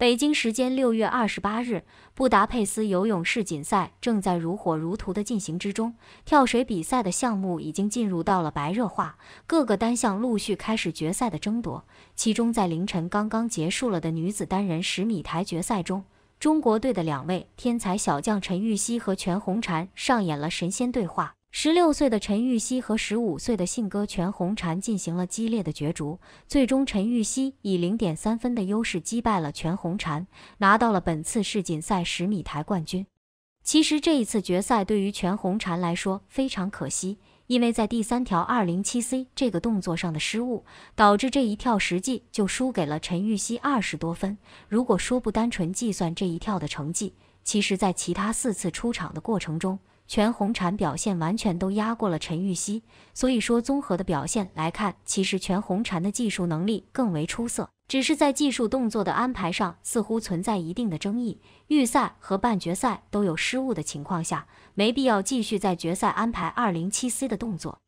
北京时间六月二十八日，布达佩斯游泳世锦赛正在如火如荼的进行之中，跳水比赛的项目已经进入到了白热化，各个单项陆续开始决赛的争夺。其中，在凌晨刚刚结束了的女子单人十米台决赛中，中国队的两位天才小将陈芋汐和全红婵上演了神仙对话。十六岁的陈芋汐和十五岁的信鸽全红婵进行了激烈的角逐，最终陈芋汐以零点三分的优势击败了全红婵，拿到了本次世锦赛十米台冠军。其实这一次决赛对于全红婵来说非常可惜，因为在第三条二零七 C 这个动作上的失误，导致这一跳实际就输给了陈芋汐二十多分。如果说不单纯计算这一跳的成绩，其实，在其他四次出场的过程中，全红婵表现完全都压过了陈芋汐，所以说综合的表现来看，其实全红婵的技术能力更为出色，只是在技术动作的安排上似乎存在一定的争议。预赛和半决赛都有失误的情况下，没必要继续在决赛安排二零七 C 的动作。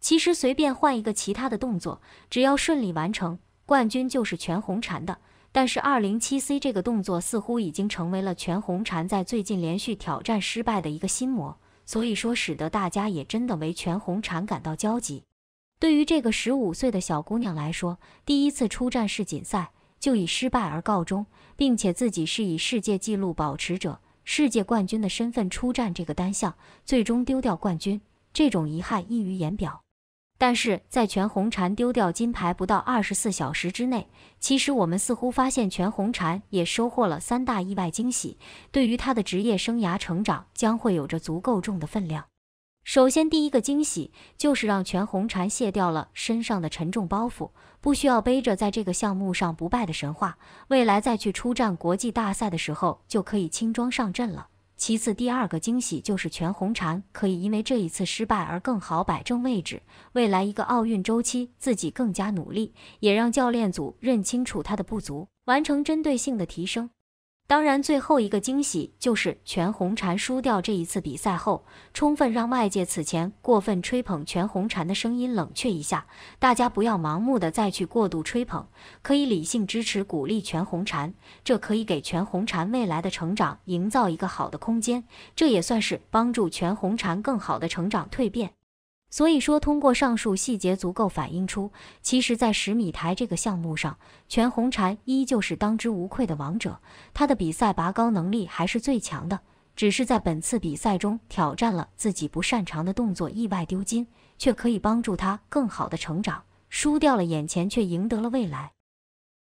其实随便换一个其他的动作，只要顺利完成，冠军就是全红婵的。但是二零七 C 这个动作似乎已经成为了全红婵在最近连续挑战失败的一个心魔。所以说，使得大家也真的为全红婵感到焦急。对于这个十五岁的小姑娘来说，第一次出战世锦赛就以失败而告终，并且自己是以世界纪录保持者、世界冠军的身份出战这个单项，最终丢掉冠军，这种遗憾溢于言表。但是在全红婵丢掉金牌不到二十四小时之内，其实我们似乎发现全红婵也收获了三大意外惊喜，对于她的职业生涯成长将会有着足够重的分量。首先，第一个惊喜就是让全红婵卸掉了身上的沉重包袱，不需要背着在这个项目上不败的神话，未来再去出战国际大赛的时候就可以轻装上阵了。其次，第二个惊喜就是全红婵可以因为这一次失败而更好摆正位置，未来一个奥运周期自己更加努力，也让教练组认清楚他的不足，完成针对性的提升。当然，最后一个惊喜就是全红婵输掉这一次比赛后，充分让外界此前过分吹捧全红婵的声音冷却一下。大家不要盲目的再去过度吹捧，可以理性支持鼓励全红婵，这可以给全红婵未来的成长营造一个好的空间，这也算是帮助全红婵更好的成长蜕变。所以说，通过上述细节，足够反映出，其实，在十米台这个项目上，全红婵依旧是当之无愧的王者。她的比赛拔高能力还是最强的，只是在本次比赛中挑战了自己不擅长的动作，意外丢金，却可以帮助她更好的成长。输掉了眼前，却赢得了未来。